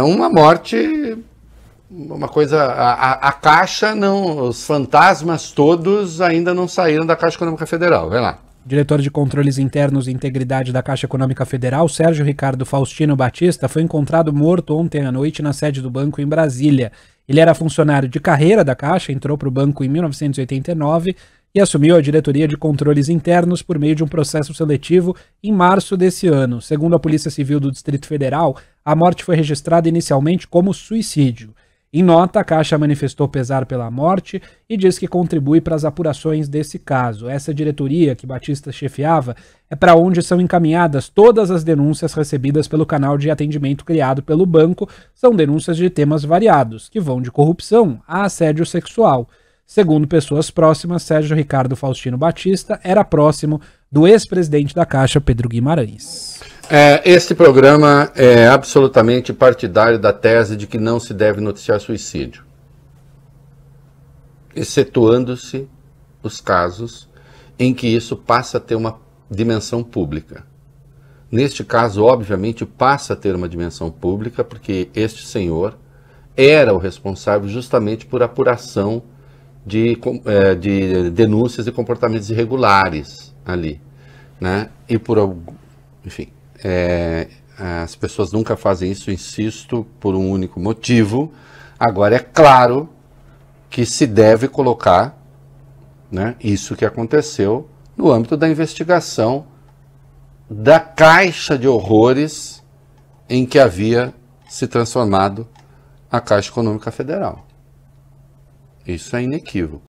É uma morte, uma coisa. A, a, a, Caixa, não, os fantasmas todos ainda não saíram da Caixa Econômica Federal. Vai lá. Diretor de Controles Internos e Integridade da Caixa Econômica Federal, Sérgio Ricardo Faustino Batista, foi encontrado morto ontem à noite na sede do banco em Brasília. Ele era funcionário de carreira da Caixa, entrou para o banco em 1989 e assumiu a diretoria de controles internos por meio de um processo seletivo em março desse ano. Segundo a Polícia Civil do Distrito Federal, a morte foi registrada inicialmente como suicídio. Em nota, a Caixa manifestou pesar pela morte e diz que contribui para as apurações desse caso. Essa diretoria que Batista chefiava é para onde são encaminhadas todas as denúncias recebidas pelo canal de atendimento criado pelo banco. São denúncias de temas variados, que vão de corrupção a assédio sexual. Segundo pessoas próximas, Sérgio Ricardo Faustino Batista era próximo do ex-presidente da Caixa, Pedro Guimarães. É, este programa é absolutamente partidário da tese de que não se deve noticiar suicídio, excetuando-se os casos em que isso passa a ter uma dimensão pública. Neste caso, obviamente, passa a ter uma dimensão pública, porque este senhor era o responsável justamente por apuração de, é, de denúncias de comportamentos irregulares ali, né? E por algum, enfim, é, é, as pessoas nunca fazem isso, insisto, por um único motivo. Agora é claro que se deve colocar, né, isso que aconteceu no âmbito da investigação da caixa de horrores em que havia se transformado a Caixa Econômica Federal. Isso é inequívoco.